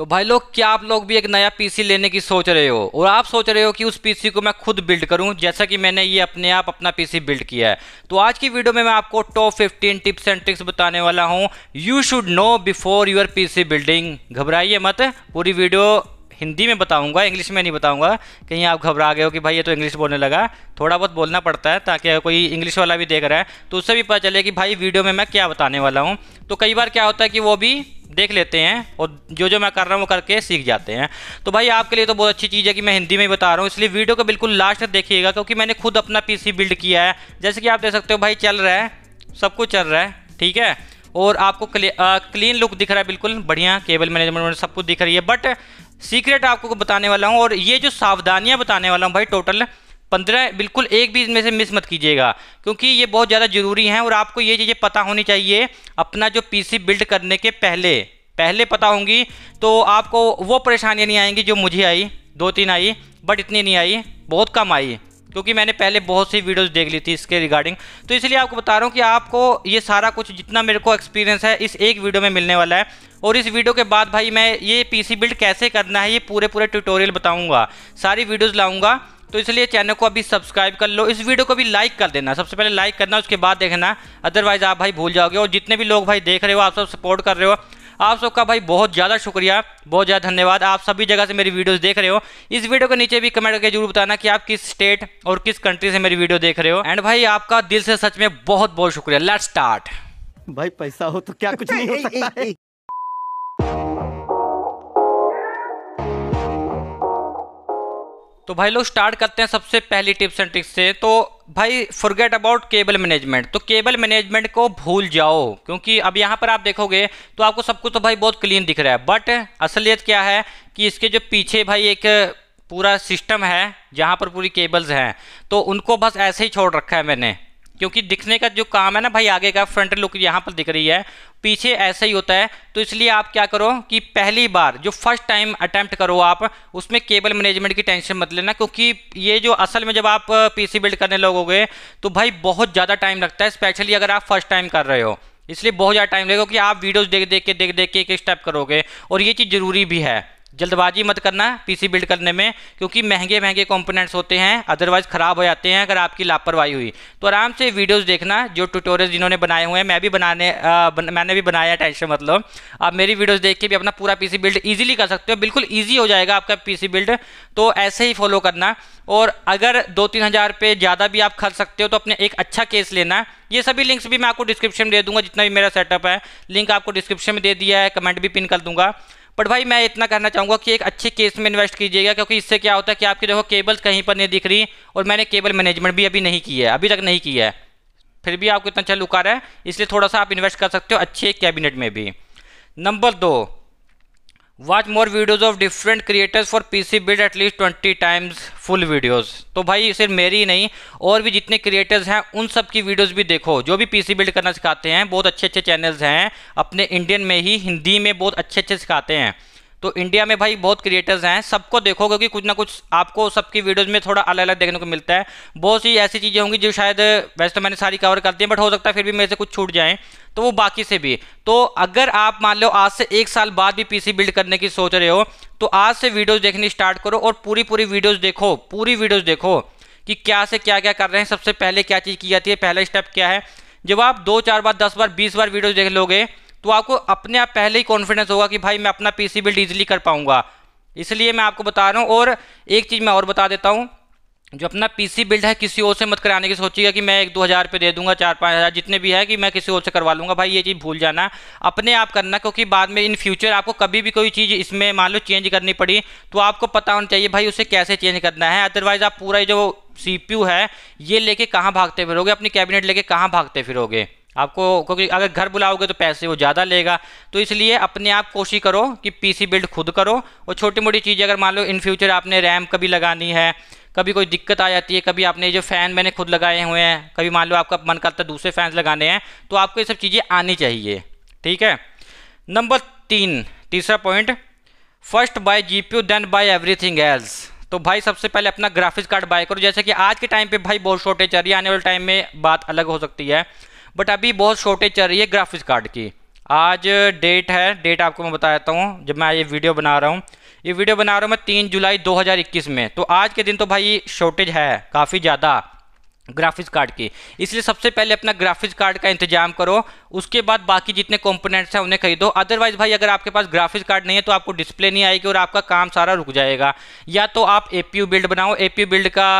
तो भाई लोग क्या आप लोग भी एक नया पीसी लेने की सोच रहे हो और आप सोच रहे हो कि उस पीसी को मैं खुद बिल्ड करूं जैसा कि मैंने ये अपने आप अपना पीसी बिल्ड किया है तो आज की वीडियो में मैं आपको टॉप 15 टिप्स एंड ट्रिक्स बताने वाला हूं you should know before your PC building घबराइए मत पूरी वीडियो हिंदी में बताऊंगा इंग्लिश में नहीं बताऊंगा कहीं आप घबरा गए हो कि भाई ये तो इंग्लिश बोलने लगा थोड़ा बहुत बोलना पड़ता है ताकि कोई इंग्लिश वाला भी देख रहा है तो उससे भी पता चले कि भाई वीडियो में मैं क्या बताने वाला हूँ तो कई बार क्या होता है कि वो भी देख लेते हैं और जो जो मैं कर रहा हूँ वो करके सीख जाते हैं तो भाई आपके लिए तो बहुत अच्छी चीज़ है कि मैं हिंदी में ही बता रहा हूँ इसलिए वीडियो को बिल्कुल लास्ट तक देखिएगा क्योंकि मैंने खुद अपना पीसी बिल्ड किया है जैसे कि आप देख सकते हो भाई चल रहा है सब कुछ चल रहा है ठीक है और आपको क्लीन लुक दिख रहा है बिल्कुल बढ़िया केबल मैनेजमेंट सब कुछ दिख रही है बट सीक्रेट आपको बताने वाला हूँ और ये जो सावधानियाँ बताने वाला हूँ भाई टोटल पंद्रह बिल्कुल एक भी इनमें से मिस मत कीजिएगा क्योंकि ये बहुत ज़्यादा ज़रूरी हैं और आपको ये चीज़ें पता होनी चाहिए अपना जो पीसी बिल्ड करने के पहले पहले पता होंगी तो आपको वो परेशानियाँ नहीं आएंगी जो मुझे आई दो तीन आई बट इतनी नहीं आई बहुत कम आई क्योंकि मैंने पहले बहुत सी वीडियोस देख ली थी इसके रिगार्डिंग तो इसलिए आपको बता रहा हूँ कि आपको ये सारा कुछ जितना मेरे को एक्सपीरियंस है इस एक वीडियो में मिलने वाला है और इस वीडियो के बाद भाई मैं ये पीसी बिल्ड कैसे करना है ये पूरे पूरे ट्यूटोरियल बताऊँगा सारी वीडियोज़ लाऊँगा तो इसलिए चैनल को अभी सब्सक्राइब कर लो इस वीडियो को भी लाइक कर देना सबसे पहले लाइक करना उसके बाद देखना अदरवाइज आप भाई भूल जाओगे और जितने भी लोग भाई देख रहे हो आप सब सपोर्ट कर रहे हो आप सबका भाई बहुत ज़्यादा शुक्रिया बहुत ज़्यादा धन्यवाद आप सभी जगह से मेरी वीडियोस देख रहे हो इस वीडियो के नीचे भी कमेंट करके जरूर बताना कि आप किस स्टेट और किस कंट्री से मेरी वीडियो देख रहे हो एंड भाई आपका दिल से सच में बहुत बहुत शुक्रिया लेट स्टार्ट भाई पैसा हो तो क्या कुछ नहीं हो सकता है तो भाई लोग स्टार्ट करते हैं सबसे पहली टिप्स एंड ट्रिक्स से तो भाई फॉरगेट अबाउट केबल मैनेजमेंट तो केबल मैनेजमेंट को भूल जाओ क्योंकि अब यहाँ पर आप देखोगे तो आपको सब कुछ तो भाई बहुत क्लीन दिख रहा है बट असलियत क्या है कि इसके जो पीछे भाई एक पूरा सिस्टम है जहाँ पर पूरी केबल्स हैं तो उनको बस ऐसे ही छोड़ रखा है मैंने क्योंकि दिखने का जो काम है ना भाई आगे का फ्रंट लुक यहाँ पर दिख रही है पीछे ऐसा ही होता है तो इसलिए आप क्या करो कि पहली बार जो फर्स्ट टाइम अटैम्प्ट करो आप उसमें केबल मैनेजमेंट की टेंशन मत लेना क्योंकि ये जो असल में जब आप पीसी बिल्ड करने लगोगे तो भाई बहुत ज़्यादा टाइम लगता है स्पेशली अगर आप फर्स्ट टाइम कर रहे हो इसलिए बहुत ज़्यादा टाइम लगेगा क्योंकि आप वीडियोज़ देख देख के देख देख के एक स्टेप करोगे और ये चीज़ ज़रूरी भी है जल्दबाजी मत करना पीसी बिल्ड करने में क्योंकि महंगे महंगे कंपोनेंट्स होते हैं अदरवाइज ख़राब हो जाते हैं अगर आपकी लापरवाही हुई तो आराम से वीडियोस देखना जो ट्यूटोरियल जिन्होंने बनाए हुए हैं मैं भी बनाने आ, बन, मैंने भी बनाया टेंशन मतलब आप मेरी वीडियोज़ देख के भी अपना पूरा पी बिल्ड ईजिली कर सकते हो बिल्कुल ईजी हो जाएगा आपका पी बिल्ड तो ऐसे ही फॉलो करना और अगर दो तीन हज़ार पे ज़्यादा भी आप खर्च सकते हो तो अपने एक अच्छा केस लेना ये सभी लिंक्स भी मैं आपको डिस्क्रिप्शन में दे दूंगा जितना भी मेरा सेटअप है लिंक आपको डिस्क्रिप्शन में दे दिया है कमेंट भी पिन कर दूंगा बट भाई मैं इतना कहना चाहूँगा कि एक अच्छे केस में इन्वेस्ट कीजिएगा क्योंकि इससे क्या होता है कि आपकी देखो केबल कहीं पर नहीं दिख रही और मैंने केबल मैनेजमेंट भी अभी नहीं किया है अभी तक नहीं किया है फिर भी आपको इतना अच्छा लुक रहा है इसलिए थोड़ा सा आप इन्वेस्ट कर सकते हो अच्छे कैबिनेट में भी नंबर दो watch more videos of different creators for P C build at least twenty times full videos तो भाई सिर्फ मेरी नहीं और भी जितने क्रिएटर्स हैं उन सब की वीडियोज भी देखो जो भी पी सी बिल्ड करना सिखाते हैं बहुत अच्छे अच्छे चैनल्स हैं अपने इंडियन में ही हिंदी में बहुत अच्छे अच्छे सिखाते हैं तो इंडिया में भाई बहुत क्रिएटर्स हैं सबको देखो क्योंकि कुछ ना कुछ आपको सबकी वीडियोज में थोड़ा अलग अलग देखने को मिलता है बहुत सी ऐसी चीज़ें होंगी जो शायद वैसे तो मैंने सारी कवर करती हैं बट हो सकता है फिर भी मेरे से कुछ छूट जाएँ तो वो बाकी से भी तो अगर आप मान लो आज से एक साल बाद भी पीसी बिल्ड करने की सोच रहे हो तो आज से वीडियोस देखनी स्टार्ट करो और पूरी पूरी वीडियोस देखो पूरी वीडियोस देखो कि क्या से क्या क्या कर रहे हैं सबसे पहले क्या चीज़ की जाती है पहला स्टेप क्या है जब आप दो चार बार दस बार बीस बार वीडियोज़ देख लोगे तो आपको अपने आप पहले ही कॉन्फिडेंस होगा कि भाई मैं अपना पी सी बिल्ड इजिली कर पाऊंगा इसलिए मैं आपको बता रहा हूँ और एक चीज़ मैं और बता देता हूँ जो अपना पीसी बिल्ड है किसी और से मत कराने की सोचिएगा कि मैं एक दो हज़ार रुपये दे दूंगा चार पाँच हज़ार जितने भी है कि मैं किसी और से करवा लूँगा भाई ये चीज़ भूल जाना अपने आप करना क्योंकि बाद में इन फ्यूचर आपको कभी भी कोई चीज़ इसमें मान लो चेंज करनी पड़ी तो आपको पता होना चाहिए भाई उसे कैसे चेंज करना है अदरवाइज़ आप पूरा जो सी है ये लेके कहाँ भागते फिरोगे अपनी कैबिनेट लेके कहाँ भागते फिरोगे आपको क्योंकि अगर घर बुलाओगे तो पैसे वो ज़्यादा लेगा तो इसलिए अपने आप कोशिश करो कि पीसी बिल्ड खुद करो और छोटी मोटी चीज़ें अगर मान लो इन फ्यूचर आपने रैम कभी लगानी है कभी कोई दिक्कत आ जाती है कभी आपने जो फ़ैन मैंने खुद लगाए हुए हैं कभी मान लो आपका मन करता है दूसरे फैंस लगाने हैं तो आपको ये सब चीज़ें आनी चाहिए ठीक है नंबर तीन तीसरा point first buy G P then buy everything else तो भाई सबसे पहले अपना ग्राफिक्स कार्ड बाय करो जैसे कि आज के टाइम पे भाई बहुत शॉर्टेज आ रही है आने वाले टाइम में बात अलग हो सकती है बट अभी बहुत शॉर्टेज चल रही है ग्राफिक्स कार्ड की आज डेट है डेट आपको मैं बता देता हूँ जब मैं ये वीडियो बना रहा हूँ ये वीडियो बना रहा हूँ मैं तीन जुलाई 2021 में तो आज के दिन तो भाई शॉर्टेज है काफ़ी ज़्यादा ग्राफिक्स कार्ड की इसलिए सबसे पहले अपना ग्राफिक्स कार्ड का इंतजाम करो उसके बाद बाकी जितने कंपोनेंट्स हैं उन्हें खरीदो अदरवाइज भाई अगर आपके पास ग्राफिक्स कार्ड नहीं है तो आपको डिस्प्ले नहीं आएगी और आपका काम सारा रुक जाएगा या तो आप ए बिल्ड बनाओ ए बिल्ड का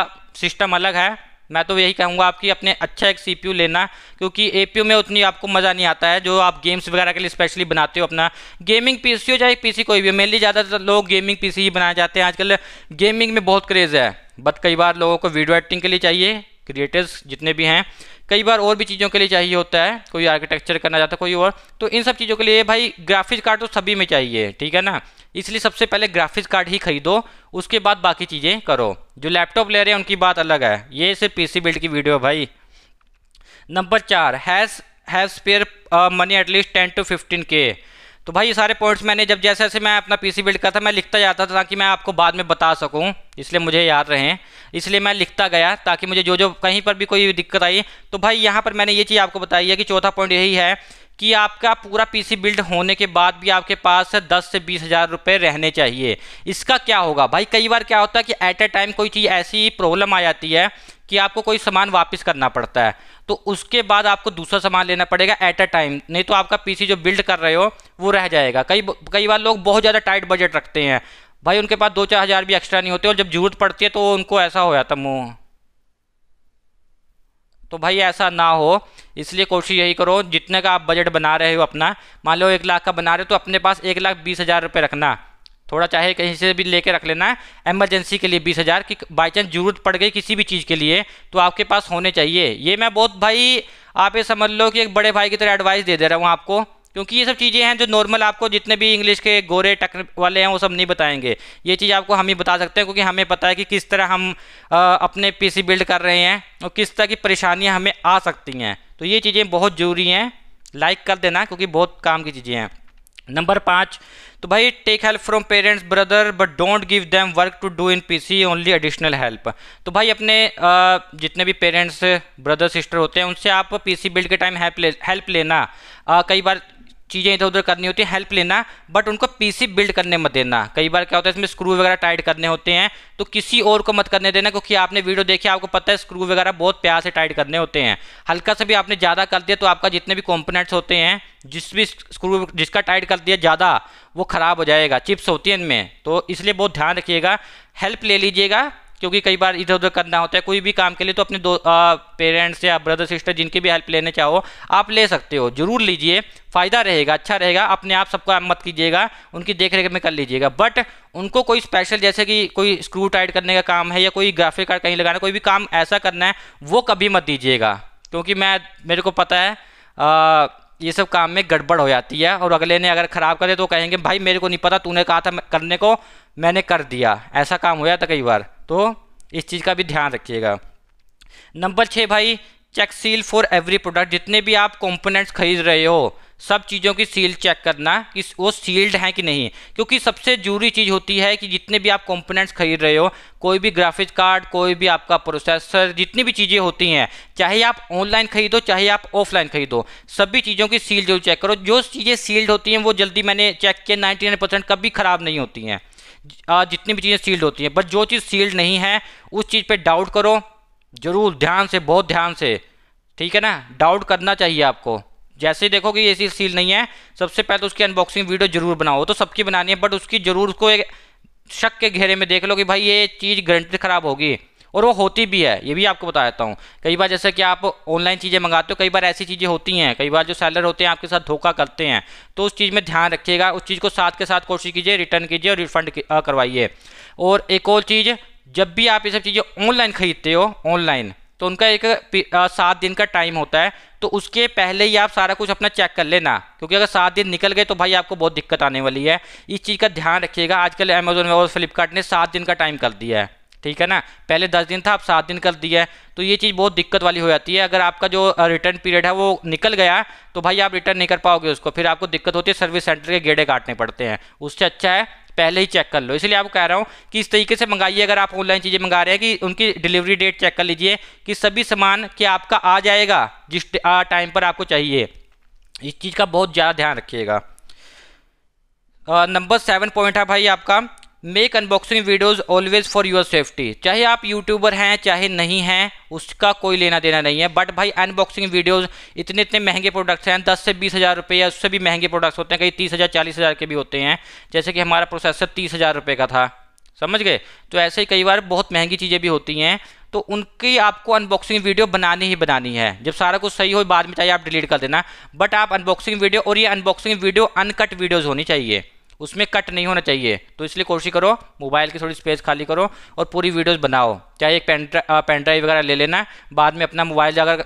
सिस्टम अलग है मैं तो यही कहूँगा आपकी अपने अच्छा एक सी लेना क्योंकि ए में उतनी आपको मज़ा नहीं आता है जो आप गेम्स वगैरह के लिए स्पेशली बनाते हो अपना गेमिंग पी हो चाहे पी कोई भी मेनली ज़्यादातर लोग गेमिंग पी ही बनाए जाते हैं आजकल गेमिंग में बहुत क्रेज़ है बट कई बार लोगों को वीडियो एडिटिंग के लिए चाहिए क्रिएटर्स जितने भी हैं कई बार और भी चीज़ों के लिए चाहिए होता है कोई आर्किटेक्चर करना चाहता है कोई और तो इन सब चीज़ों के लिए भाई ग्राफिक्स कार्ड तो सभी में चाहिए ठीक है ना इसलिए सबसे पहले ग्राफिक्स कार्ड ही खरीदो उसके बाद बाकी चीज़ें करो जो लैपटॉप ले रहे हैं उनकी बात अलग है ये सिर्फ सी बिल्ड की वीडियो है भाई नंबर चार has have spare money at least ten to fifteen K तो भाई ये सारे पॉइंट्स मैंने जब जैसे जैसे मैं अपना पीसी बिल्ड करता मैं लिखता जाता था ताकि मैं आपको बाद में बता सकूँ इसलिए मुझे याद रहें इसलिए मैं लिखता गया ताकि मुझे जो जो कहीं पर भी कोई दिक्कत आई तो भाई यहाँ पर मैंने ये चीज़ आपको बताई है कि चौथा पॉइंट यही है कि आपका पूरा पीसी बिल्ड होने के बाद भी आपके पास दस से बीस हज़ार रुपये रहने चाहिए इसका क्या होगा भाई कई बार क्या होता है कि एट ए टाइम कोई चीज़ ऐसी प्रॉब्लम आ जाती है कि आपको कोई सामान वापस करना पड़ता है तो उसके बाद आपको दूसरा सामान लेना पड़ेगा एट अ टाइम नहीं तो आपका पीसी जो बिल्ड कर रहे हो वो रह जाएगा कई कई बार लोग बहुत ज़्यादा टाइट बजट रखते हैं भाई उनके पास दो चार हज़ार भी एक्स्ट्रा नहीं होते और जब जरूरत पड़ती है तो उनको ऐसा हो जाता मुँह तो भाई ऐसा ना हो इसलिए कोशिश यही करो जितने का आप बजट बना रहे हो अपना मान लो एक लाख का बना रहे हो तो अपने पास एक लाख बीस हज़ार रुपये रखना थोड़ा चाहे कहीं से भी लेके रख लेना एमरजेंसी के लिए बीस हज़ार की बाई चांस जरूरत पड़ गई किसी भी चीज़ के लिए तो आपके पास होने चाहिए ये मैं बहुत भाई आप ये समझ लो कि एक बड़े भाई की तरह एडवाइस दे दे रहा हूँ आपको क्योंकि ये सब चीज़ें हैं जो नॉर्मल आपको जितने भी इंग्लिश के गोरे टक वाले हैं वो सब नहीं बताएंगे ये चीज़ आपको हम ही बता सकते हैं क्योंकि हमें पता है कि किस तरह हम आ, अपने पीसी बिल्ड कर रहे हैं और किस तरह की परेशानियाँ हमें आ सकती हैं तो ये चीज़ें बहुत ज़रूरी हैं लाइक कर देना क्योंकि बहुत काम की चीज़ें हैं नंबर पाँच तो भाई take help from parents brother but don't give them work to do in PC only additional help तो भाई अपने जितने भी पेरेंट्स ब्रदर सिस्टर होते हैं उनसे आप पीसी बिल्ड के टाइम हेल्प ले हेल्प लेना कई बार चीज़ें इधर उधर करनी होती है हेल्प लेना बट उनको पीसी बिल्ड करने मत देना कई बार क्या होता है इसमें स्क्रू वगैरह टाइट करने होते हैं तो किसी और को मत करने देना क्योंकि आपने वीडियो देखी आपको पता है स्क्रू वगैरह बहुत प्यार से टाइट करने होते हैं हल्का सा भी आपने ज़्यादा कर दिया तो आपका जितने भी कॉम्पोनेंट्स होते हैं जिस भी स्क्रू जिसका टाइट कर दिया ज़्यादा वो ख़राब हो जाएगा चिप्स होती हैं इनमें तो इसलिए बहुत ध्यान रखिएगा हेल्प ले लीजिएगा क्योंकि कई बार इधर उधर करना होता है कोई भी काम के लिए तो अपने दो पेरेंट्स या ब्रदर सिस्टर जिनकी भी हेल्प लेने चाहो आप ले सकते हो जरूर लीजिए फ़ायदा रहेगा अच्छा रहेगा अपने आप सबको मत कीजिएगा उनकी देख रेख में कर लीजिएगा बट उनको कोई स्पेशल जैसे कि कोई स्क्रू टाइट करने का काम है या कोई ग्राफिक कार्ड कहीं लगाना कोई भी काम ऐसा करना है वो कभी मत दीजिएगा क्योंकि मैं मेरे को पता है आ, ये सब काम में गड़बड़ हो जाती है और अगले ने अगर ख़राब करे तो कहेंगे भाई मेरे को नहीं पता तूने कहा था करने को मैंने कर दिया ऐसा काम हो जाता कई बार तो इस चीज़ का भी ध्यान रखिएगा नंबर छः भाई check seal for every product जितने भी आप कंपोनेंट्स खरीद रहे हो सब चीज़ों की सील चेक करना कि वो सील्ड हैं कि नहीं क्योंकि सबसे जरूरी चीज़ होती है कि जितने भी आप कंपोनेंट्स खरीद रहे हो कोई भी ग्राफिक्स कार्ड कोई भी आपका प्रोसेसर जितनी भी चीज़ें होती हैं चाहे आप ऑनलाइन खरीदो चाहे आप ऑफलाइन खरीदो सभी चीज़ों की सील जरूर चेक करो जो चीज़ें सील्ड होती हैं वो जल्दी मैंने चेक किया नाइन्टी कभी ख़राब नहीं होती हैं जितनी भी चीज़ें सील्ड होती हैं बट जो चीज़ सील्ड नहीं है उस चीज़ पर डाउट करो ज़रूर ध्यान से बहुत ध्यान से ठीक है ना डाउट करना चाहिए आपको जैसे देखो कि ये चीज़ सील नहीं है सबसे पहले तो उसकी अनबॉक्सिंग वीडियो जरूर बनाओ तो सबकी बनानी है बट उसकी जरूर उसको एक शक के घेरे में देख लो कि भाई ये चीज़ गारंटी ख़राब होगी और वो होती भी है ये भी आपको बता देता हूँ कई बार जैसे कि आप ऑनलाइन चीज़ें मंगाते हो कई बार ऐसी चीज़ें होती हैं कई बार जो सेलर होते हैं आपके साथ धोखा करते हैं तो उस चीज़ में ध्यान रखिएगा उस चीज़ को साथ के साथ कोशिश कीजिए रिटर्न कीजिए और रिफंड करवाइए और एक और चीज़ जब भी आप ये सब चीज़ें ऑनलाइन खरीदते हो ऑनलाइन तो उनका एक सात दिन का टाइम होता है तो उसके पहले ही आप सारा कुछ अपना चेक कर लेना क्योंकि अगर सात दिन निकल गए तो भाई आपको बहुत दिक्कत आने वाली है इस चीज़ का ध्यान रखिएगा आजकल अमेजोन और फ्लिपकार्ट ने सात दिन का टाइम कर दिया है ठीक है ना पहले दस दिन था आप सात दिन कर दिया है तो ये चीज़ बहुत दिक्कत वाली हो जाती है अगर आपका जो रिटर्न पीरियड है वो निकल गया तो भाई आप रिटर्न नहीं कर पाओगे उसको फिर आपको दिक्कत होती है सर्विस सेंटर के गेड़े काटने पड़ते हैं उससे अच्छा है पहले ही चेक कर लो इसलिए आपको कह रहा हूँ कि इस तरीके से मंगाइए अगर आप ऑनलाइन चीज़ें मंगा रहे हैं कि उनकी डिलीवरी डेट चेक कर लीजिए कि सभी सामान क्या आपका आ जाएगा जिस टाइम पर आपको चाहिए इस चीज़ का बहुत ज़्यादा ध्यान रखिएगा नंबर सेवन पॉइंट है भाई आपका make unboxing videos always for your safety चाहे आप यूट्यूबर हैं चाहे नहीं हैं उसका कोई लेना देना नहीं है बट भाई अनबॉक्सिंग वीडियोस इतने इतने महंगे प्रोडक्ट्स हैं दस से बीस हज़ार रुपये या उससे भी महंगे प्रोडक्ट्स होते हैं कई तीस हज़ार चालीस हज़ार के भी होते हैं जैसे कि हमारा प्रोसेसर तीस हज़ार रुपये का था समझ गए तो ऐसे ही कई बार बहुत महंगी चीज़ें भी होती हैं तो उनकी आपको अनबॉक्सिंग वीडियो बनानी ही बनानी है जब सारा कुछ सही हो बाद में चाहिए आप डिलीट कर देना बट आप अनबॉक्सिंग वीडियो और ये अनबॉक्सिंग वीडियो अनकट वीडियोज़ होनी चाहिए उसमें कट नहीं होना चाहिए तो इसलिए कोशिश करो मोबाइल की थोड़ी स्पेस खाली करो और पूरी वीडियोस बनाओ चाहे एक पेन पेन ड्राइव वगैरह ले लेना बाद में अपना मोबाइल अगर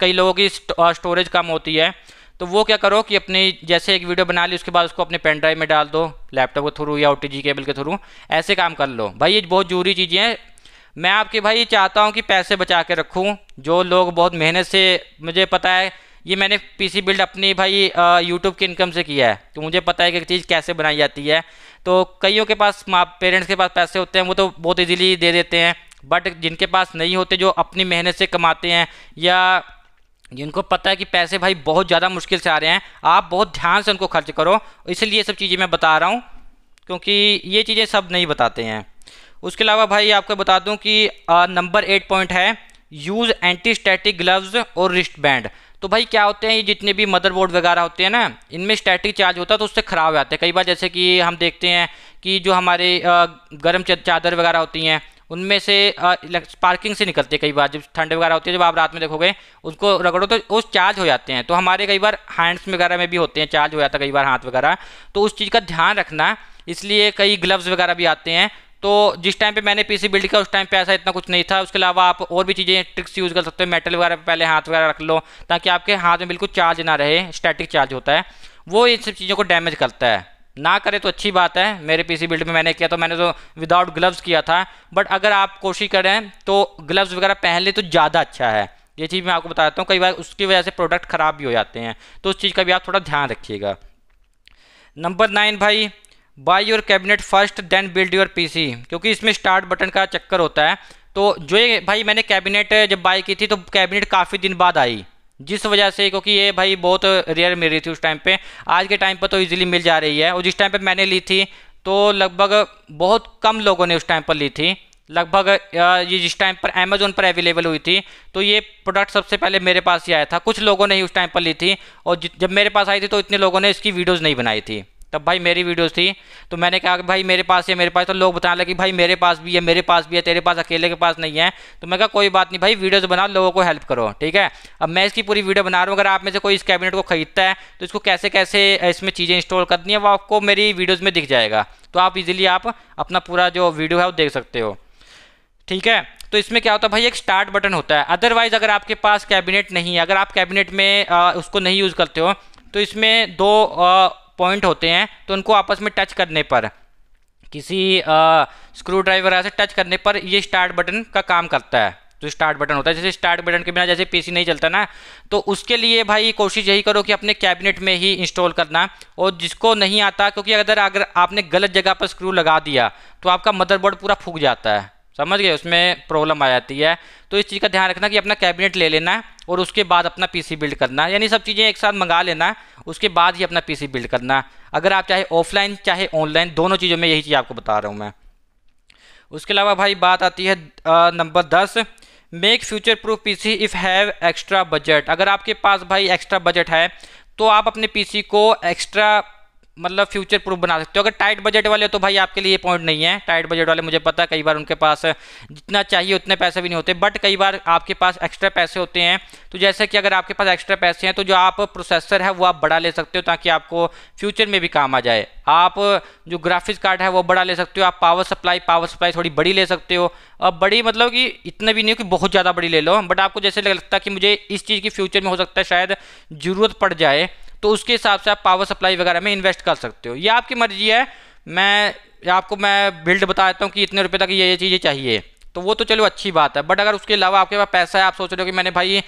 कई लोगों की स्टोरेज कम होती है तो वो क्या करो कि अपनी जैसे एक वीडियो बना ली उसके बाद उसको अपने पेन ड्राइव में डाल दो लैपटॉप के थ्रू या ओ केबल के थ्रू ऐसे काम कर लो भाई ये बहुत जरूरी चीज़ें हैं मैं आपके भाई चाहता हूँ कि पैसे बचा के रखूँ जो लोग बहुत मेहनत से मुझे पता है ये मैंने पीसी बिल्ड अपनी भाई यूट्यूब की इनकम से किया है तो मुझे पता है कि चीज़ कैसे बनाई जाती है तो कईयों के पास माँ पेरेंट्स के पास पैसे होते हैं वो तो बहुत ईजिली दे देते हैं बट जिनके पास नहीं होते जो अपनी मेहनत से कमाते हैं या जिनको पता है कि पैसे भाई बहुत ज़्यादा मुश्किल से आ रहे हैं आप बहुत ध्यान से उनको खर्च करो इसलिए ये सब चीज़ें मैं बता रहा हूँ क्योंकि ये चीज़ें सब नहीं बताते हैं उसके अलावा भाई आपको बता दूं कि नंबर एट पॉइंट है यूज़ एंटी स्टैटिक ग्लव्स और रिस्ट बैंड तो भाई क्या होते हैं ये जितने भी मदरबोर्ड वगैरह होते हैं ना इनमें स्टैटिक चार्ज होता है तो उससे ख़राब हो जाते हैं कई बार जैसे कि हम देखते हैं कि जो हमारे गर्म चादर वगैरह होती हैं उनमें से स्पार्किंग से निकलते हैं कई बार जब ठंड वगैरह होती है जब आप रात में देखोगे उसको रगड़ो तो उस चार्ज हो जाते हैं तो हमारे कई बार हैंड्स वगैरह में भी होते हैं चार्ज हो जाता है कई बार हाथ वगैरह तो उस चीज़ का ध्यान रखना इसलिए कई ग्लव्स वगैरह भी आते हैं तो जिस टाइम पे मैंने पीसी बिल्ड किया उस टाइम पे ऐसा इतना कुछ नहीं था उसके अलावा आप और भी चीज़ें ट्रिक्स यूज़ कर सकते हो मेटल वगैरह पे पहले हाथ वगैरह रख लो ताकि आपके हाथ में बिल्कुल चार्ज ना रहे स्टैटिक चार्ज होता है वो इन सब चीज़ों को डैमेज करता है ना करे तो अच्छी बात है मेरे पीसी बिल्ड में मैंने किया तो मैंने तो विदाउट ग्लव्स किया था बट अगर आप कोशिश करें तो ग्लव्स वगैरह पहन ले तो ज़्यादा अच्छा है ये चीज़ मैं आपको बताता हूँ कई बार उसकी वजह से प्रोडक्ट ख़राब भी हो जाते हैं तो उस चीज़ का भी आप थोड़ा ध्यान रखिएगा नंबर नाइन भाई buy your cabinet first then build your PC क्योंकि इसमें स्टार्ट बटन का चक्कर होता है तो जो ये भाई मैंने कैबिनेट जब बाई की थी तो कैबिनेट काफ़ी दिन बाद आई जिस वजह से क्योंकि ये भाई बहुत रेयर मिल रही थी उस टाइम पे आज के टाइम पर तो इजीली मिल जा रही है और जिस टाइम पे मैंने ली थी तो लगभग बहुत कम लोगों ने उस टाइम पर ली थी लगभग ये जिस टाइम पर अमेजोन पर अवेलेबल हुई थी तो ये प्रोडक्ट सबसे पहले मेरे पास ही आया था कुछ लोगों ने ही उस टाइम पर ली थी और जब मेरे पास आई थी तो इतने लोगों ने इसकी वीडियोज़ नहीं बनाई थी तब भाई मेरी वीडियोस थी तो मैंने कहा कि भाई मेरे पास है मेरे पास तो लोग बताने लगे भाई मेरे पास भी है मेरे पास भी है तेरे पास अकेले के पास नहीं है तो मैं कहा कोई बात नहीं भाई वीडियोस बनाओ लोगों को हेल्प करो ठीक है अब मैं इसकी पूरी वीडियो बना रहा हूँ अगर आप में से कोई इस कैबिनेट को खरीदता है तो इसको कैसे कैसे इसमें चीज़ें इंस्टॉल करनी है वो आपको मेरी वीडियोज़ में दिख जाएगा तो आप इजिली आप अपना पूरा जो वीडियो है वो देख सकते हो ठीक है तो इसमें क्या होता है भाई एक स्टार्ट बटन होता है अदरवाइज अगर आपके पास कैबिनेट नहीं है अगर आप कैबिनेट में उसको नहीं यूज़ करते हो तो इसमें दो पॉइंट होते हैं तो उनको आपस में टच करने पर किसी स्क्रू ड्राइवर ऐसे टच करने पर ये स्टार्ट बटन का काम करता है जो स्टार्ट बटन होता है जैसे स्टार्ट बटन के बिना जैसे पीसी नहीं चलता ना तो उसके लिए भाई कोशिश यही करो कि अपने कैबिनेट में ही इंस्टॉल करना और जिसको नहीं आता क्योंकि अगर अगर आपने गलत जगह पर स्क्रू लगा दिया तो आपका मदरबोर्ड पूरा फूक जाता है समझ गए उसमें प्रॉब्लम आ जाती है तो इस चीज़ का ध्यान रखना कि अपना कैबिनेट ले लेना और उसके बाद अपना पीसी बिल्ड करना यानी सब चीज़ें एक साथ मंगा लेना उसके बाद ही अपना पीसी बिल्ड करना अगर आप चाहे ऑफलाइन चाहे ऑनलाइन दोनों चीज़ों में यही चीज़ आपको बता रहा हूँ मैं उसके अलावा भाई बात आती है नंबर दस make future proof P if have extra budget अगर आपके पास भाई एक्स्ट्रा बजट है तो आप अपने पी को एक्स्ट्रा मतलब फ्यूचर प्रूफ बना सकते हो अगर टाइट बजट वाले तो भाई आपके लिए पॉइंट नहीं है टाइट बजट वाले मुझे पता है कई बार उनके पास जितना चाहिए उतने पैसे भी नहीं होते बट कई बार आपके पास एक्स्ट्रा पैसे होते हैं तो जैसे कि अगर आपके पास एक्स्ट्रा पैसे हैं तो जो आप प्रोसेसर है वो आप बढ़ा ले सकते हो ताकि आपको फ्यूचर में भी काम आ जाए आप जो ग्राफिक्स कार्ड है वो बढ़ा ले सकते हो आप पावर सप्लाई पावर सप्लाई थोड़ी बड़ी ले सकते हो अब बड़ी मतलब कि इतने भी नहीं हो कि बहुत ज़्यादा बड़ी ले लो बट आपको जैसे लगता है कि मुझे इस चीज़ की फ्यूचर में हो सकता है शायद ज़रूरत पड़ जाए तो उसके हिसाब से आप पावर सप्लाई वगैरह में इन्वेस्ट कर सकते हो ये आपकी मर्जी है मैं आपको मैं बिल्ड बता देता हूँ कि इतने रुपये तक ये ये चीज़ें चाहिए तो वो तो चलो अच्छी बात है बट अगर उसके अलावा आपके पास पैसा है आप सोच रहे हो कि मैंने भाई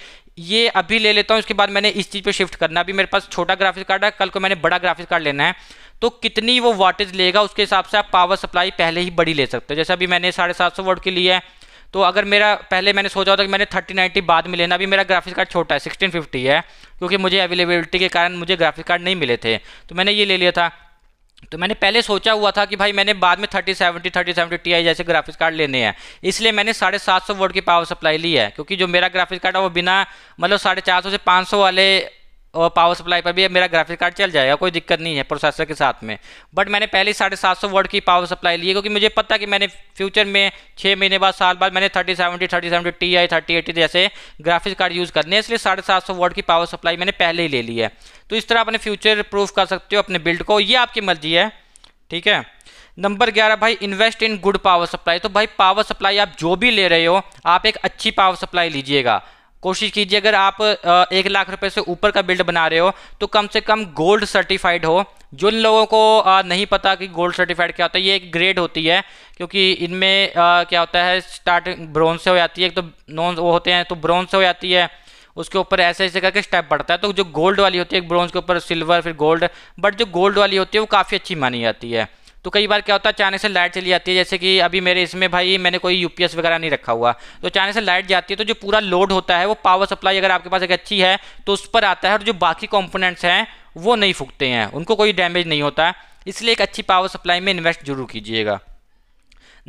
ये अभी ले लेता हूँ इसके बाद मैंने इस चीज़ पे शिफ्ट करना अभी मेरे पास छोटा ग्राफिक्स कार्ड है कल को मैंने बड़ा ग्राफिक्स कार्ड लेना है तो कितनी वो वाटेज लेगा उसके हिसाब से आप पावर सप्लाई पहले ही बड़ी ले सकते हो जैसे अभी मैंने साढ़े सात सौ वोट की ली है तो अगर मेरा पहले मैंने सोचा होता कि मैंने थर्टी नाइन्टी बाद में लेना अभी मेरा ग्राफिक्स कार्ड छोटा है सिक्सटीन फिफ्टी है क्योंकि मुझे अवेलेबिलिटी के कारण मुझे ग्राफिक कार्ड नहीं मिले थे तो मैंने ये ले लिया था तो मैंने पहले सोचा हुआ था कि भाई मैंने बाद में thirty seventy thirty seventy T I जैसे ग्राफिक्स कार्ड लेने हैं इसलिए मैंने साढ़े सात सौ वोट की पावर सप्लाई ली है क्योंकि जो मेरा ग्राफिक्स कार्ड है वो बिना मतलब साढ़े चार सौ से पाँच सौ वाले और पावर सप्लाई पर भी मेरा ग्राफिक कार्ड चल जाएगा कोई दिक्कत नहीं है प्रोसेसर के साथ में बट मैंने पहले साढ़े सात सौ वर्ड की पावर सप्लाई ली है क्योंकि मुझे पता कि मैंने फ्यूचर में छः महीने बाद साल बाद मैंने thirty seventy thirty seventy T I thirty eighty जैसे ग्राफिक कार्ड यूज़ करने इसलिए साढ़े सात सौ वर्ड की पावर सप्लाई मैंने पहले ही ले ली है तो इस तरह अपने फ्यूचर प्रूफ कर सकते हो अपने बिल्ड को ये आपकी मर्जी है ठीक है नंबर ग्यारह भाई invest in good power supply तो भाई पावर सप्लाई आप जो भी ले रहे हो आप एक अच्छी पावर सप्लाई लीजिएगा कोशिश कीजिए अगर आप एक लाख रुपए से ऊपर का बिल्ड बना रहे हो तो कम से कम गोल्ड सर्टिफाइड हो जो इन लोगों को नहीं पता कि गोल्ड सर्टिफाइड क्या होता है ये एक ग्रेड होती है क्योंकि इनमें क्या होता है स्टार्टिंग ब्रॉन्ज से हो जाती है तो नॉन वो होते हैं तो ब्रॉन्ज से हो जाती है उसके ऊपर ऐसे ऐसे करके स्टेप बढ़ता है तो जो गोल्ड वाली होती है एक ब्रॉन्ज के ऊपर सिल्वर फिर गोल्ड बट जो गोल्ड वाली होती है वो काफ़ी अच्छी मानी जाती है तो कई बार क्या होता है अचानक से लाइट चली जाती है जैसे कि अभी मेरे इसमें भाई मैंने कोई यू वगैरह नहीं रखा हुआ तो अचानक से लाइट जाती है तो जो पूरा लोड होता है वो पावर सप्लाई अगर आपके पास एक अच्छी है तो उस पर आता है और जो बाकी कॉम्पोनेंट्स हैं वो नहीं फूकते हैं उनको कोई डैमेज नहीं होता है इसलिए एक अच्छी पावर सप्लाई में इन्वेस्ट जरूर कीजिएगा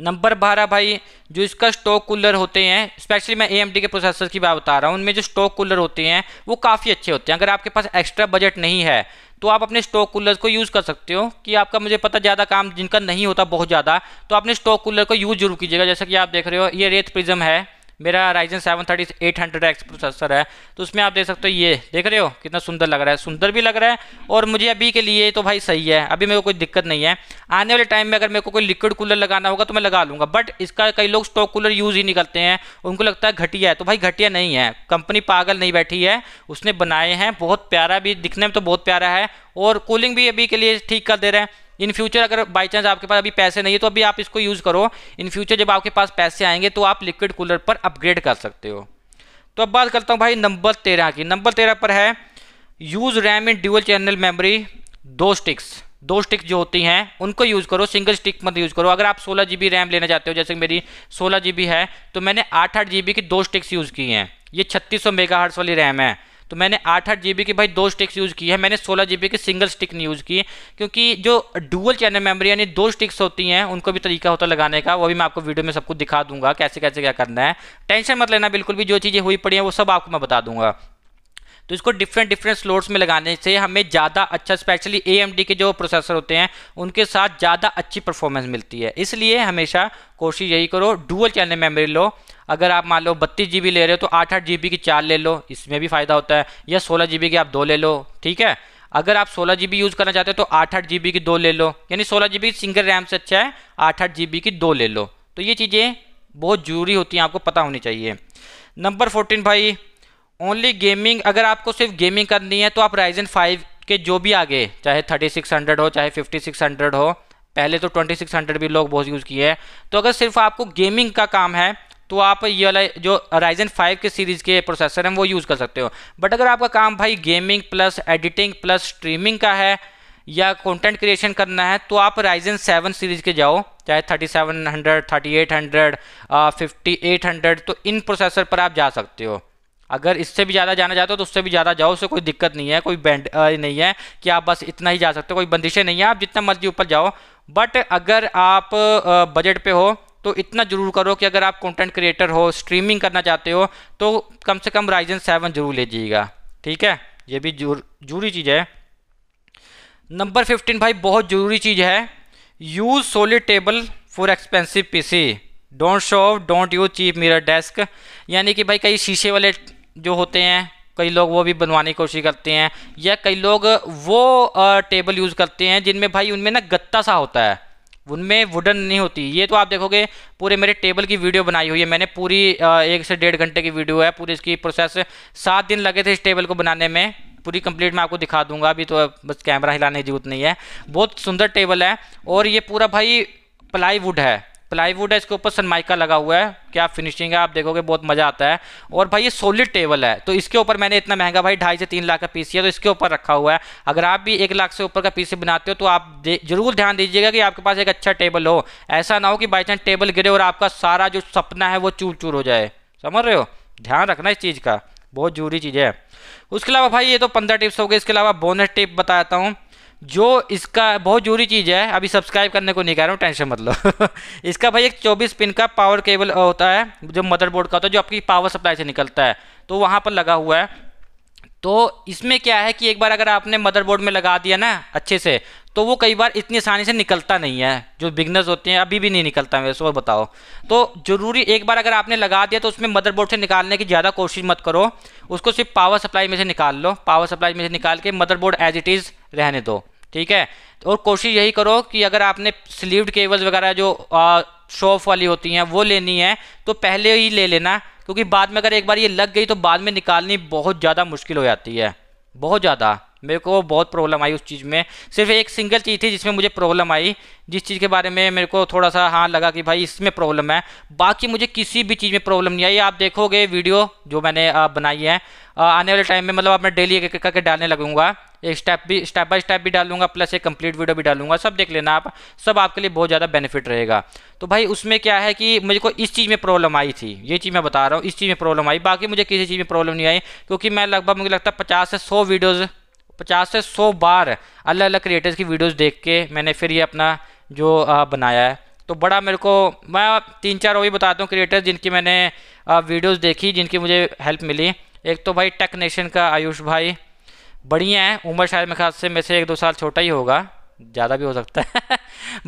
नंबर बारह भाई जो इसका स्टॉक कूलर होते हैं स्पेशली मैं ए के प्रोसेसर की बात बता रहा हूँ उनमें जो स्टॉक कूलर होते हैं वो काफ़ी अच्छे होते हैं अगर आपके पास एक्स्ट्रा बजट नहीं है तो आप अपने स्टॉक कूलर को यूज़ कर सकते हो कि आपका मुझे पता ज़्यादा काम जिनका नहीं होता बहुत ज़्यादा तो अपने स्टॉक कूलर को यूज़ जरूर कीजिएगा जैसा कि आप देख रहे हो ये रेत प्रिज्म है मेरा Ryzen seven thirty eight hundred X processor है तो उसमें आप देख सकते हो ये देख रहे हो कितना सुंदर लग रहा है सुंदर भी लग रहा है और मुझे अभी के लिए तो भाई सही है अभी मेरे को कोई दिक्कत नहीं है आने वाले टाइम में अगर मेरे को कोई लिक्विड कूलर लगाना होगा तो मैं लगा लूँगा बट इसका कई लोग स्टॉक कूलर यूज़ ही नहीं करते हैं उनको लगता है घटिया है तो भाई घटिया नहीं है कंपनी पागल नहीं बैठी है उसने बनाए हैं बहुत प्यारा भी दिखने में तो बहुत प्यारा है और कूलिंग भी अभी के लिए ठीक कर दे रहे हैं इन फ्यूचर अगर बाई चांस आपके पास अभी पैसे नहीं है तो अभी आप इसको यूज़ करो इन फ्यूचर जब आपके पास पैसे आएंगे तो आप लिक्विड कूलर पर अपग्रेड कर सकते हो तो अब बात करता हूँ भाई नंबर तेरह की नंबर तेरह पर है use RAM in dual channel memory दो स्टिक्स दो स्टिक जो होती हैं उनको यूज़ करो सिंगल स्टिक मत यूज़ करो अगर आप सोलह जी रैम लेना चाहते हो जैसे मेरी सोलह जी है तो मैंने आठ आठ जी की दो स्टिक्स यूज़ की हैं ये छत्तीस सौ मेगा वाली रैम है तो मैंने आठ आठ जी के भाई दो स्टिक्स यूज़ की है मैंने सोलह जी के सिंगल स्टिक नहीं यूज़ की क्योंकि जो डुअल चैनल मेमोरी यानी दो स्टिक्स होती हैं उनको भी तरीका होता लगाने का वो भी मैं आपको वीडियो में सबको दिखा दूंगा कैसे कैसे क्या करना है टेंशन मत लेना बिल्कुल भी जो चीज़ें हुई पड़ी हैं वो सब आपको मैं बता दूंगा तो इसको डिफरेंट डिफरेंट स्लोट्स में लगाने से हमें ज़्यादा अच्छा स्पेशली ए के जो प्रोसेसर होते हैं उनके साथ ज़्यादा अच्छी परफॉर्मेंस मिलती है इसलिए हमेशा कोशिश यही करो डुअल चैनल मेमोरी लो अगर आप मान लो बत्तीस जी ले रहे हो तो आठ आठ जी की चार ले लो इसमें भी फ़ायदा होता है या सोलह जी की आप दो ले लो ठीक है अगर आप सोलह जी यूज़ करना चाहते हो तो आठ आठ जी की दो ले लो यानी सोलह जी सिंगल रैम से अच्छा है आठ आठ जी की दो ले लो तो ये चीज़ें बहुत ज़रूरी होती हैं आपको पता होनी चाहिए नंबर फोर्टीन भाई ओनली गेमिंग अगर आपको सिर्फ गेमिंग करनी है तो आप राइजन फाइव के जो भी आगे चाहे थर्टी सिक्स हंड्रेड हो चाहे फिफ्टी सिक्स हंड्रेड हो पहले तो ट्वेंटी सिक्स हंड्रेड भी लोग बहुत यूज़ किए हैं तो अगर सिर्फ आपको गेमिंग का काम है तो आप ये वाला जो राइजन फाइव के सीरीज़ के प्रोसेसर हैं वो यूज़ कर सकते हो बट अगर आपका काम भाई gaming plus editing plus streaming का है या कंटेंट क्रिएशन करना है तो आप राइजन सेवन सीरीज़ के जाओ चाहे thirty seven hundred thirty eight hundred fifty eight hundred तो इन प्रोसेसर पर आप जा सकते हो अगर इससे भी ज़्यादा जाना चाहते हो तो उससे भी ज़्यादा जाओ उससे कोई दिक्कत नहीं है कोई बैंड नहीं है कि आप बस इतना ही जा सकते हो कोई बंदिशें नहीं है आप जितना मर्जी ऊपर जाओ बट अगर आप बजट पे हो तो इतना जरूर करो कि अगर आप कंटेंट क्रिएटर हो स्ट्रीमिंग करना चाहते हो तो कम से कम राइजन सेवन जरूर लीजिएगा ठीक है ये भी जरूरी चीज़ है नंबर फिफ्टीन भाई बहुत ज़रूरी चीज़ है use solid table for expensive C don't show don't use cheap mirror desk यानी कि भाई कई शीशे वाले जो होते हैं कई लोग वो भी बनवाने की कोशिश करते हैं या कई लोग वो टेबल यूज़ करते हैं जिनमें भाई उनमें ना गत्ता सा होता है उनमें वुडन नहीं होती ये तो आप देखोगे पूरे मेरे टेबल की वीडियो बनाई हुई है मैंने पूरी एक से डेढ़ घंटे की वीडियो है पूरी इसकी प्रोसेस सात दिन लगे थे इस टेबल को बनाने में पूरी कंप्लीट मैं आपको दिखा दूंगा अभी तो बस कैमरा हिलाने की जरूरत नहीं है बहुत सुंदर टेबल है और ये पूरा भाई प्लाईवुड है प्लाईवुड है इसके ऊपर सनमाइका लगा हुआ है क्या फिनिशिंग है आप देखोगे बहुत मजा आता है और भाई ये सोलिड टेबल है तो इसके ऊपर मैंने इतना महंगा भाई ढाई से तीन लाख का पीस है तो इसके ऊपर रखा हुआ है अगर आप भी एक लाख से ऊपर का पीस बनाते हो तो आप जरूर ध्यान दीजिएगा कि आपके पास एक अच्छा टेबल हो ऐसा ना हो कि बाई चांस टेबल गिरे और आपका सारा जो सपना है वो चूर चूर हो जाए समझ रहे हो ध्यान रखना इस चीज़ का बहुत जरूरी चीज़ है उसके अलावा भाई ये तो पंद्रह टिप्स हो गए इसके अलावा बोनस टिप बताता हूँ जो इसका बहुत जरूरी चीज़ है अभी सब्सक्राइब करने को नहीं कह रहा हूँ टेंशन मतलब इसका भाई एक 24 पिन का पावर केबल होता है जो मदरबोर्ड का होता है जो आपकी पावर सप्लाई से निकलता है तो वहाँ पर लगा हुआ है तो इसमें क्या है कि एक बार अगर आपने मदरबोर्ड में लगा दिया ना अच्छे से तो वो कई बार इतनी आसानी से निकलता नहीं है जो बिगनर्स होते हैं अभी भी नहीं निकलता मेरे और बताओ तो ज़रूरी एक बार अगर आपने लगा दिया तो उसमें मदरबोर्ड से निकालने की ज़्यादा कोशिश मत करो उसको सिर्फ पावर सप्लाई में से निकाल लो पावर सप्लाई में से निकाल के मदरबोर्ड एज इट इज़ रहने दो ठीक है और कोशिश यही करो कि अगर आपने स्लीव्ड केबल्स वगैरह जो शॉफ़ वाली होती हैं वो लेनी है तो पहले ही ले लेना क्योंकि बाद में अगर एक बार ये लग गई तो बाद में निकालनी बहुत ज़्यादा मुश्किल हो जाती है बहुत ज़्यादा मेरे को बहुत प्रॉब्लम आई उस चीज़ में सिर्फ एक सिंगल चीज़ थी जिसमें मुझे प्रॉब्लम आई जिस चीज़ के बारे में मेरे को थोड़ा सा हाँ लगा कि भाई इसमें प्रॉब्लम है बाकी मुझे किसी भी चीज़ में प्रॉब्लम नहीं आई आप देखोगे वीडियो जो मैंने बनाई है आने वाले टाइम में मतलब आप मैं डेली एक एक करके डालने लगूंगा एक स्टेप भी स्टेप बाय स्टेप भी डालूंगा प्लस एक कंप्लीट वीडियो भी डालूंगा सब देख लेना आप सब आपके लिए बहुत ज़्यादा बेनिफिट रहेगा तो भाई उसमें क्या है कि मुझे को इस चीज़ में प्रॉब्लम आई थी ये चीज़ मैं बता रहा हूँ इस चीज़ में प्रॉब्लम आई बाकी मुझे किसी चीज़ में प्रॉब्लम नहीं आई क्योंकि मैं लगभग मुझे लगता है पचास से सौ वीडियोज़ 50 से 100 बार अलग अलग क्रिएटर्स की वीडियोस देख के मैंने फिर ये अपना जो बनाया है तो बड़ा मेरे को मैं तीन चार वो भी बताता हूँ क्रिएटर्स जिनकी मैंने वीडियोस देखी जिनकी मुझे हेल्प मिली एक तो भाई टेक नेशन का आयुष भाई बढ़िया है उम्र शायद मेरे ख्याल से मेरे से एक दो साल छोटा ही होगा ज़्यादा भी हो सकता है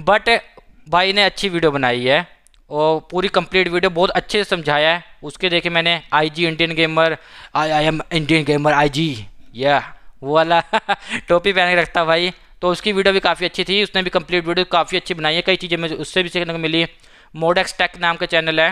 बट भाई ने अच्छी वीडियो बनाई है और पूरी कंप्लीट वीडियो बहुत अच्छे से समझाया है उसके देखे मैंने IG Indian gamer I I'm Indian gamer IG या वो वाला टोपी पहन के रखता भाई तो उसकी वीडियो भी काफ़ी अच्छी थी उसने भी कंप्लीट वीडियो काफ़ी अच्छी बनाई है कई चीज़ें मुझे उससे भी सीखने को मिली मोडेक्स टेक नाम का चैनल है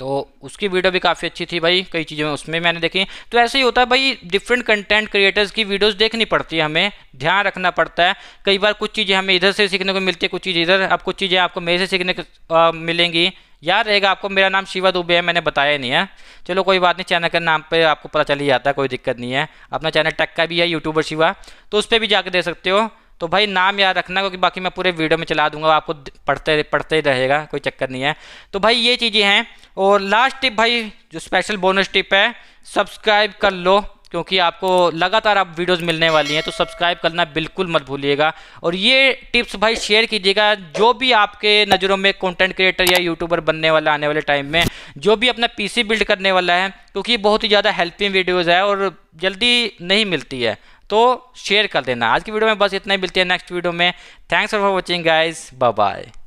तो उसकी वीडियो भी काफ़ी अच्छी थी भाई कई चीज़ें उसमें मैंने देखी तो ऐसे ही होता है भाई डिफरेंट कंटेंट क्रिएटर्स की वीडियोस देखनी पड़ती है हमें ध्यान रखना पड़ता है कई बार कुछ चीज़ें हमें इधर से सीखने को मिलती है कुछ चीज़ इधर अब कुछ चीज़ें आपको मेरे से सीखने को आ, मिलेंगी याद रहेगा आपको मेरा नाम शिवा दुबे है मैंने बताया नहीं है चलो कोई बात नहीं चैनल के नाम पे आपको पता चल ही जाता है कोई दिक्कत नहीं है अपना चैनल टक्का भी है यूट्यूबर शिवा तो उस पर भी जाकर दे सकते हो तो भाई नाम याद रखना क्योंकि बाकी मैं पूरे वीडियो में चला दूंगा आपको पढ़ते पढ़ते रहेगा कोई चक्कर नहीं है तो भाई ये चीज़ें हैं और लास्ट टिप भाई जो स्पेशल बोनस टिप है सब्सक्राइब कर लो क्योंकि आपको लगातार आप वीडियोस मिलने वाली हैं तो सब्सक्राइब करना बिल्कुल मत भूलिएगा और ये टिप्स भाई शेयर कीजिएगा जो भी आपके नज़रों में कंटेंट क्रिएटर या यूट्यूबर बनने वाला आने वाले टाइम में जो भी अपना पीसी बिल्ड करने वाला है क्योंकि ये बहुत ही ज़्यादा हेल्पिंग वीडियोज़ है और जल्दी नहीं मिलती है तो शेयर कर देना आज की वीडियो में बस इतना ही मिलते हैं नेक्स्ट वीडियो में thanks for watching guys bye bye